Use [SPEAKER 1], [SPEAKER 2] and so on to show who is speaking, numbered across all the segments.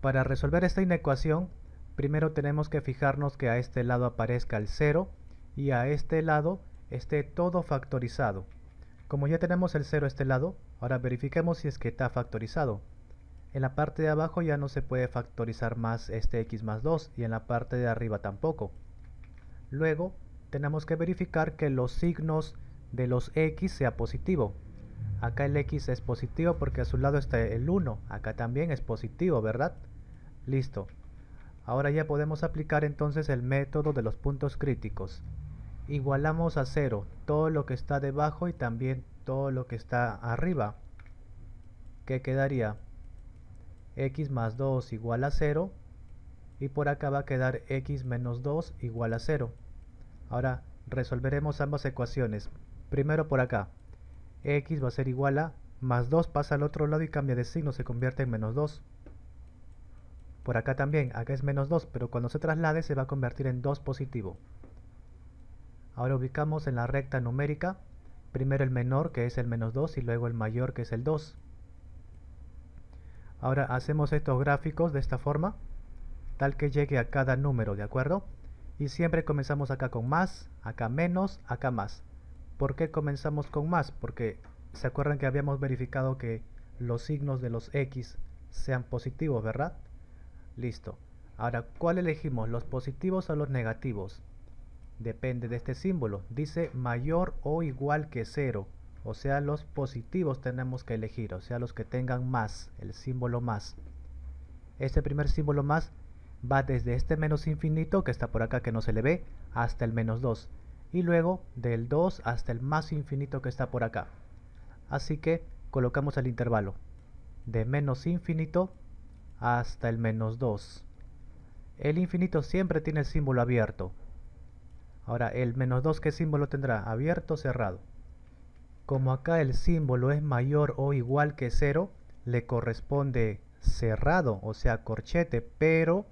[SPEAKER 1] Para resolver esta inecuación, primero tenemos que fijarnos que a este lado aparezca el 0 y a este lado esté todo factorizado. Como ya tenemos el 0 a este lado, ahora verifiquemos si es que está factorizado. En la parte de abajo ya no se puede factorizar más este x más 2 y en la parte de arriba tampoco. Luego, tenemos que verificar que los signos de los x sea positivo, Acá el x es positivo porque a su lado está el 1. Acá también es positivo, ¿verdad? Listo. Ahora ya podemos aplicar entonces el método de los puntos críticos. Igualamos a 0 todo lo que está debajo y también todo lo que está arriba. ¿Qué quedaría? x más 2 igual a 0. Y por acá va a quedar x menos 2 igual a 0. Ahora resolveremos ambas ecuaciones. Primero por acá x va a ser igual a más 2 pasa al otro lado y cambia de signo, se convierte en menos 2. Por acá también, acá es menos 2, pero cuando se traslade se va a convertir en 2 positivo. Ahora ubicamos en la recta numérica, primero el menor que es el menos 2 y luego el mayor que es el 2. Ahora hacemos estos gráficos de esta forma, tal que llegue a cada número, ¿de acuerdo? Y siempre comenzamos acá con más, acá menos, acá más. ¿Por qué comenzamos con más? Porque se acuerdan que habíamos verificado que los signos de los X sean positivos, ¿verdad? Listo. Ahora, ¿cuál elegimos? ¿Los positivos o los negativos? Depende de este símbolo. Dice mayor o igual que 0. O sea, los positivos tenemos que elegir. O sea, los que tengan más, el símbolo más. Este primer símbolo más va desde este menos infinito que está por acá que no se le ve hasta el menos 2 y luego del 2 hasta el más infinito que está por acá. Así que colocamos el intervalo de menos infinito hasta el menos 2. El infinito siempre tiene el símbolo abierto. Ahora, el menos 2, ¿qué símbolo tendrá? Abierto o cerrado. Como acá el símbolo es mayor o igual que 0, le corresponde cerrado, o sea, corchete, pero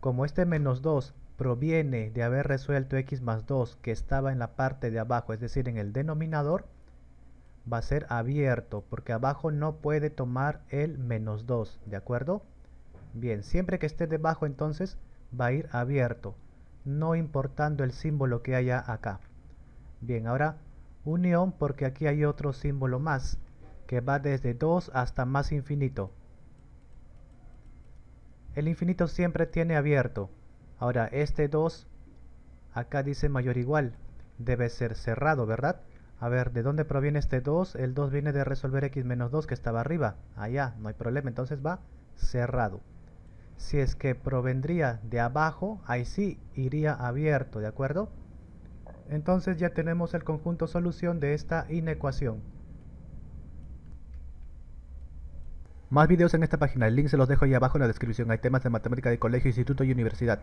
[SPEAKER 1] como este menos 2 proviene de haber resuelto x más 2 que estaba en la parte de abajo, es decir, en el denominador, va a ser abierto, porque abajo no puede tomar el menos 2, ¿de acuerdo? Bien, siempre que esté debajo entonces va a ir abierto, no importando el símbolo que haya acá. Bien, ahora unión porque aquí hay otro símbolo más, que va desde 2 hasta más infinito. El infinito siempre tiene abierto, Ahora, este 2, acá dice mayor igual, debe ser cerrado, ¿verdad? A ver, ¿de dónde proviene este 2? El 2 viene de resolver x menos 2 que estaba arriba. Allá, no hay problema, entonces va cerrado. Si es que provendría de abajo, ahí sí iría abierto, ¿de acuerdo? Entonces ya tenemos el conjunto solución de esta inecuación. Más videos en esta página, el link se los dejo ahí abajo en la descripción. Hay temas de matemática de colegio, instituto y universidad.